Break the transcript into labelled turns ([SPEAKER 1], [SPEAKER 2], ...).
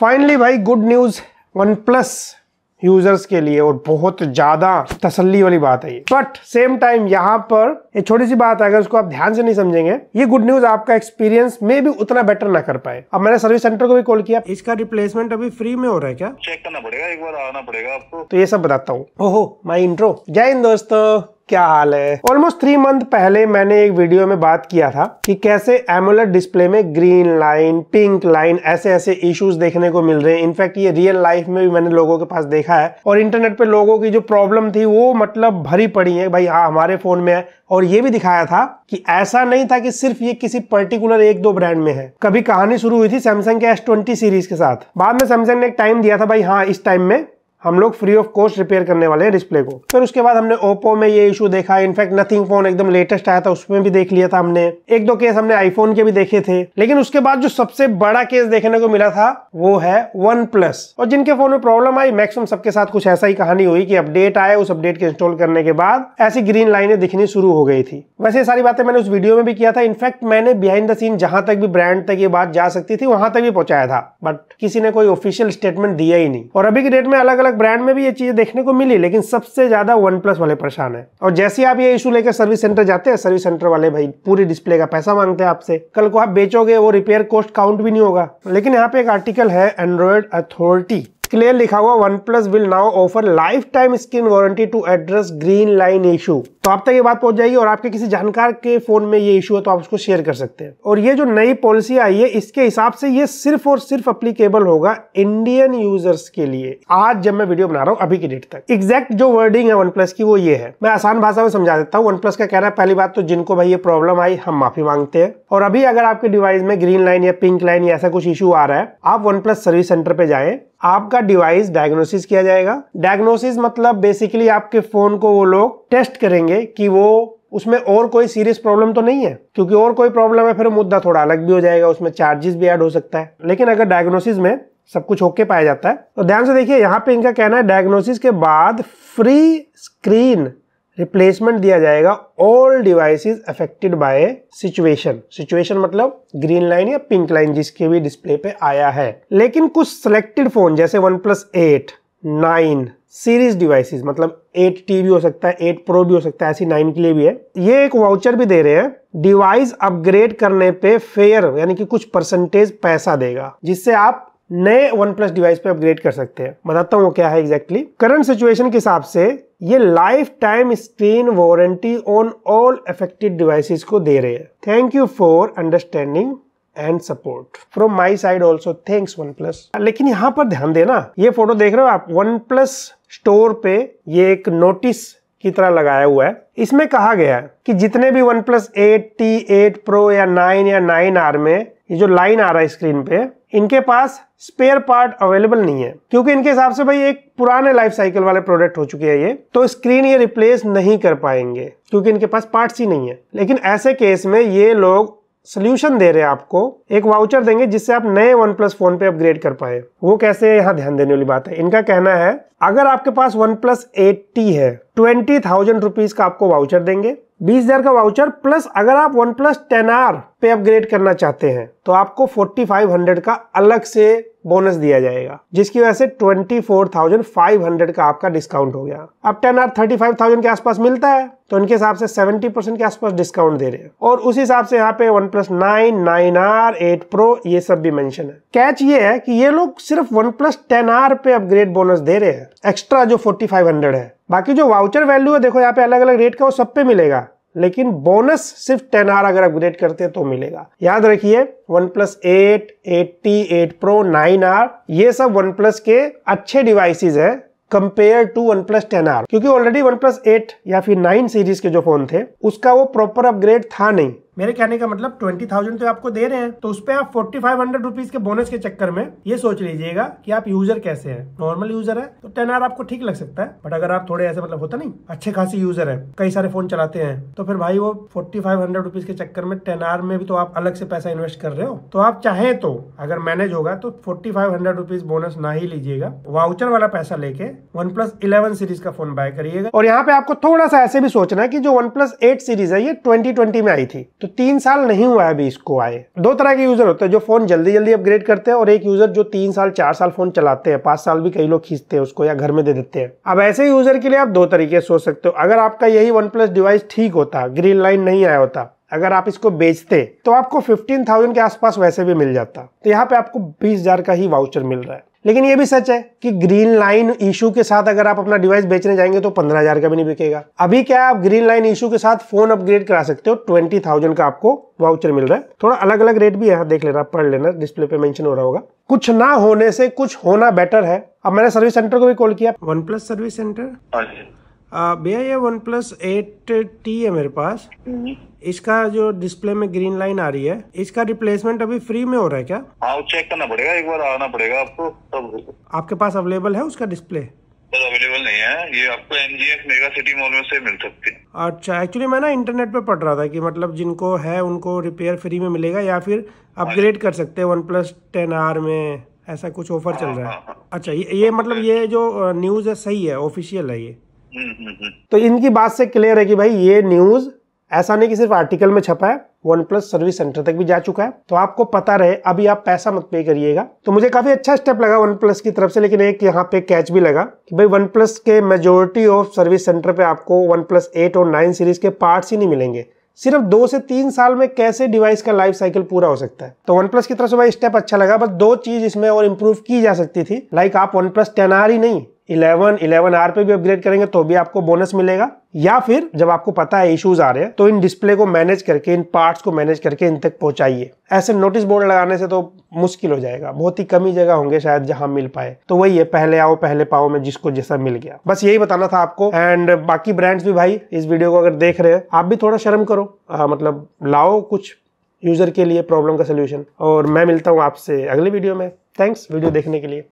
[SPEAKER 1] Finally भाई good news OnePlus users के लिए और बहुत ज़्यादा तसल्ली वाली बात है ये बट सेम टाइम यहाँ पर एक छोटी सी बात है अगर उसको आप ध्यान से नहीं समझेंगे ये गुड न्यूज आपका एक्सपीरियंस में भी उतना बेटर ना कर पाए अब मैंने सर्विस सेंटर को भी कॉल किया इसका रिप्लेसमेंट अभी फ्री में हो रहा है क्या चेक करना पड़ेगा एक बार आना पड़ेगा आपको तो ये सब बताता हूँ ओहो माई इंट्रो जय हिंद दोस्तों क्या हाल है ऑलमोस्ट थ्री मंथ पहले मैंने एक वीडियो में बात किया था कि कैसे एमोलेट डिस्प्ले में ग्रीन लाइन पिंक लाइन ऐसे ऐसे इश्यूज देखने को मिल रहे हैं इनफैक्ट ये रियल लाइफ में भी मैंने लोगों के पास देखा है और इंटरनेट पे लोगों की जो प्रॉब्लम थी वो मतलब भरी पड़ी है भाई हाँ हमारे फोन में है और ये भी दिखाया था कि ऐसा नहीं था कि सिर्फ ये किसी पर्टिकुलर एक दो ब्रांड में है कभी कहानी शुरू हुई थी सैमसंग के एस सीरीज के साथ बाद में सैमसंग ने एक टाइम दिया था भाई हाँ इस टाइम में हम लोग फ्री ऑफ कॉस्ट रिपेयर करने वाले हैं डिस्प्ले को फिर उसके बाद हमने ओप्पो में ये इशू देखा इनफैक्ट नथिंग फोन एकदम लेटेस्ट आया था उसमें भी देख लिया था हमने एक दो केस हमने आईफोन के भी देखे थे लेकिन उसके बाद जो सबसे बड़ा केस देखने को मिला था वो है वन प्लस और जिनके फोन में प्रॉब्लम आई मैक्सिमम सबके साथ कुछ ऐसा ही कहानी हुई कि अपडेट आए उस अपडेट के इंस्टॉल करने के बाद ऐसी ग्रीन लाइने दिखनी शुरू हो गई थी वैसे सारी बातें मैंने उस वीडियो में भी किया था इनफैक्ट मैंने बिहाइंड द सीन जहां तक भी ब्रांड तक ये बात जा सकती थी वहां तक भी पहुंचाया था बट किसी ने कोई ऑफिशियल स्टेटमेंट दिया ही नहीं और अभी की डेट में अलग अलग अलग ब्रांड में भी ये चीज़ें देखने को मिली लेकिन सबसे ज़्यादा वन प्लस वाले परेशान है और जैसे आप ये इशू लेकर सर्विस सेंटर जाते हैं सर्विस सेंटर वाले भाई पूरी डिस्प्ले का पैसा मांगते हैं आपसे कल को आप बेचोगे वो रिपेयर कॉस्ट काउंट भी नहीं होगा लेकिन यहाँ पे एक आर्टिकल है एंड्रॉयड अथॉरिटी क्लियर लिखा हुआ OnePlus will now offer lifetime screen warranty to address green line issue तो आप तक ये बात पहुंच जाएगी और आपके किसी जानकार के फोन में ये इशू है तो आप उसको शेयर कर सकते हैं और ये जो नई पॉलिसी आई है इसके हिसाब से ये सिर्फ और सिर्फ अप्लीकेबल होगा इंडियन यूजर्स के लिए आज जब मैं वीडियो बना रहा हूँ अभी की डेट तक एग्जैक्ट जो वर्डिंग है वन प्लस की वो ये है मैं आसान भाषा में समझा देता हूँ वन प्लस का कहना है पहली बात तो जिनको भाई ये प्रॉब्लम आई हम माफी मांगते हैं और अभी अगर आपके डिवाइस में ग्रीन लाइन या पिंक लाइन या ऐसा कुछ इशू आ रहा है आप वन प्लस सर्विस सेंटर पे जाए आपका डिवाइस डायग्नोसिस किया जाएगा डायग्नोसिस मतलब बेसिकली आपके फोन को वो लोग टेस्ट करेंगे कि वो उसमें और कोई सीरियस प्रॉब्लम तो नहीं है क्योंकि और कोई प्रॉब्लम है फिर मुद्दा थोड़ा अलग भी हो जाएगा उसमें चार्जेस भी ऐड हो सकता है लेकिन अगर डायग्नोसिस में सब कुछ होके पाया जाता है तो ध्यान से देखिए यहाँ पे इनका कहना है डायग्नोसिस के बाद फ्री स्क्रीन रिप्लेसमेंट दिया जाएगा all devices affected by situation situation मतलब ग्रीन लाइन या पिंक लाइन जिसके भी डिस्प्ले पे आया है लेकिन कुछ सिलेक्टेड फोन जैसे OnePlus eight nine series devices मतलब एट टी भी हो सकता है एट प्रो भी हो सकता है ऐसी नाइन के लिए भी है ये एक वाउचर भी दे रहे हैं डिवाइस अपग्रेड करने पे फेयर यानी कि कुछ परसेंटेज पैसा देगा जिससे आप नए वन प्लस डिवाइस पे अपग्रेड कर सकते हैं बताता हूँ क्या है एग्जैक्टली करंट सिचुएशन के हिसाब से ये lifetime screen warranty on all affected devices को दे रहे हैं thank you for understanding and support from my side also thanks OnePlus लेकिन यहाँ पर ध्यान देना ये फोटो देख रहे हो आप वन प्लस स्टोर पे ये एक नोटिस की तरह लगाया हुआ है इसमें कहा गया है कि जितने भी OnePlus eight T eight pro या नाइन या नाइन आर में ये जो लाइन आ रहा है स्क्रीन पे इनके पास स्पेयर पार्ट अवेलेबल नहीं है क्योंकि इनके हिसाब से भाई एक पुराने लाइफ साइकिल वाले प्रोडक्ट हो चुके हैं ये तो स्क्रीन ये रिप्लेस नहीं कर पाएंगे क्योंकि इनके पास पार्ट्स ही नहीं है लेकिन ऐसे केस में ये लोग सोल्यूशन दे रहे हैं आपको एक वाउचर देंगे जिससे आप नए वन प्लस फोन पे अपग्रेड कर पाए वो कैसे यहाँ ध्यान देने वाली बात है इनका कहना है अगर आपके पास वन प्लस एट्टी है ट्वेंटी थाउजेंड रुपीज का आपको वाउचर देंगे बीस हजार का वाउचर प्लस अगर आप वन प्लस टेन आर पे अपग्रेड करना चाहते हैं तो आपको 4500 का अलग से बोनस दिया जाएगा जिसकी वजह से 24,500 का आपका डिस्काउंट हो गया अब टेन आर थर्टी के आसपास मिलता है तो उनके हिसाब से 70 के आसपास डिस्काउंट दे रहे हैं और उस हिसाब से यहाँ पे OnePlus nine nine R eight pro ये सब भी मेंशन है कैच ये है कि ये लोग सिर्फ वन प्लस टेन आर पे अपग्रेड बोनस दे रहे हैं एक्स्ट्रा जो फोर्टी है बाकी जो वाउचर वैल्यू है देखो यहाँ पे अलग अलग रेट का वो सब पे मिलेगा लेकिन बोनस सिर्फ टेन आर अगर अपग्रेड करते हैं तो मिलेगा याद रखिए OnePlus eight eight T eight pro nine R ये सब वन प्लस के अच्छे डिवाइसेज हैं compare to OnePlus ten R क्योंकि ऑलरेडी वन प्लस एट या फिर नाइन सीरीज के जो फोन थे उसका वो प्रॉपर अपग्रेड था नहीं मेरे कहने का मतलब ट्वेंटी थाउजेंड तो आपको दे रहे हैं तो उस पर आप फोर्टी फाइव हंड्रेड रुपीज के बोनस के चक्कर में ये सोच लीजिएगा कि आप यूजर कैसे हैं नॉर्मल यूजर है तो टेन आर आपको ठीक लग सकता है बट अगर आप थोड़े ऐसे मतलब होता नहीं अच्छे खासी यूजर है कई सारे फोन चलाते हैं तो फिर भाई वो फोर्टी फाइव हंड्रेड रुपीज के चक्कर में टेन आर में भी तो आप अलग से पैसा इन्वेस्ट कर रहे हो तो आप चाहे तो अगर मैनेज होगा तो forty five hundred rupees bonus ना ही लीजिएगा वाउचर वाला पैसा लेके वन प्लस इलेवन सीरीज का फोन बाय करिएगा और यहाँ पे आपको थोड़ा सा ऐसे भी सोचना है कि जो वन प्लस एट सीरीज है ये ट्वेंटी ट्वेंटी में आई थी तो तो तीन साल नहीं हुआ है अभी इसको आए दो तरह के यूज़र होते हैं जो फ़ोन जल्दी जल्दी अपग्रेड करते हैं और एक यूज़र जो तीन साल चार साल फ़ोन चलाते हैं पांच साल भी कई लोग खींचते हैं उसको या घर में दे देते हैं अब ऐसे यूज़र के लिए आप दो तरीके सोच सकते हो अगर आपका यही वन प्लस डिवाइस ठीक होता ग्रीन लाइन नहीं आया होता अगर आप इसको बेचते तो आपको थाउजेंड के आसपास वैसे भी मिल जाता तो यहाँ पे आपको हजार का ही वाउचर मिल रहा है लेकिन ये भी सच है कि ग्रीन लाइन इशू के साथ अगर आप अपना डिवाइस बेचने जाएंगे तो पंद्रह हजार का भी नहीं बिकेगा अभी क्या आप ग्रीन लाइन इशू के साथ फोन अपग्रेड करा सकते हो ट्वेंटी थाउजेंड का आपको वाउचर मिल रहा है थोड़ा अलग अलग रेट भी यहाँ देख लेना पढ़ लेना डिस्प्ले पे मेंशन हो रहा होगा कुछ ना होने से कुछ होना बेटर है अब मैंने सर्विस सेंटर को भी कॉल किया वन प्लस सर्विस सेंटर भैया ये वन प्लस एट टी है मेरे पास हम्म। इसका जो डिस्प्ले में ग्रीन लाइन आ रही है इसका रिप्लेसमेंट अभी फ्री में हो रहा है क्या हाँ चेक करना पड़ेगा एक बार आना पड़ेगा आपको तब आपके पास अवेलेबल है उसका डिस्प्ले अवेलेबल नहीं है ये आपको एमजीएफ मेगा सिटी मॉल में से मिल सकती है अच्छा एक्चुअली मैं ना इंटरनेट पे पढ़ रहा था कि मतलब जिनको है उनको रिपेयर फ्री में मिलेगा या फिर अपग्रेड हाँ। कर सकते हैं वन प्लस टेन आर में ऐसा कुछ ऑफर चल हाँ, रहा है हाँ, अच्छा ये, ये मतलब ये जो न्यूज़ है सही है ऑफिशियल है ये हम्म, हम्म, हम्म। तो इनकी बात से क्लियर है कि भाई ये न्यूज ऐसा नहीं कि सिर्फ आर्टिकल में छपा है वन प्लस सर्विस सेंटर तक भी जा चुका है तो आपको पता रहे अभी आप पैसा मत पे करिएगा तो मुझे काफी अच्छा स्टेप लगा वन प्लस की तरफ से लेकिन एक यहाँ पे कैच भी लगा कि भाई वन प्लस के मेजोरिटी ऑफ सर्विस सेंटर पे आपको वन प्लस एट और नाइन सीरीज के पार्ट्स ही नहीं मिलेंगे सिर्फ दो से तीन साल में कैसे डिवाइस का लाइफ साइकिल पूरा हो सकता है तो वन प्लस की तरफ से भाई स्टेप अच्छा लगा बस दो चीज इसमें और इम्प्रूव की जा सकती थी लाइक आप वन प्लस टेन आर ही नहीं इलेवन इलेवन आर पे भी अपग्रेड करेंगे तो भी आपको बोनस मिलेगा या फिर जब आपको पता है इश्यूज आ रहे हैं तो इन डिस्प्ले को मैनेज करके इन पार्ट्स को मैनेज करके इन तक पहुंचाइए ऐसे नोटिस बोर्ड लगाने से तो मुश्किल हो जाएगा बहुत ही कम ही जगह होंगे शायद जहां मिल पाए तो वही है पहले आओ पहले पाओ में जिसको जैसा मिल गया बस यही बताना था आपको एंड बाकी ब्रांड्स भी भाई इस वीडियो को अगर देख रहे हैं आप भी थोड़ा शर्म करो आ, मतलब लाओ कुछ यूजर के लिए प्रॉब्लम का सोल्यूशन और मैं मिलता हूँ आपसे अगले वीडियो में थैंक्स वीडियो देखने के लिए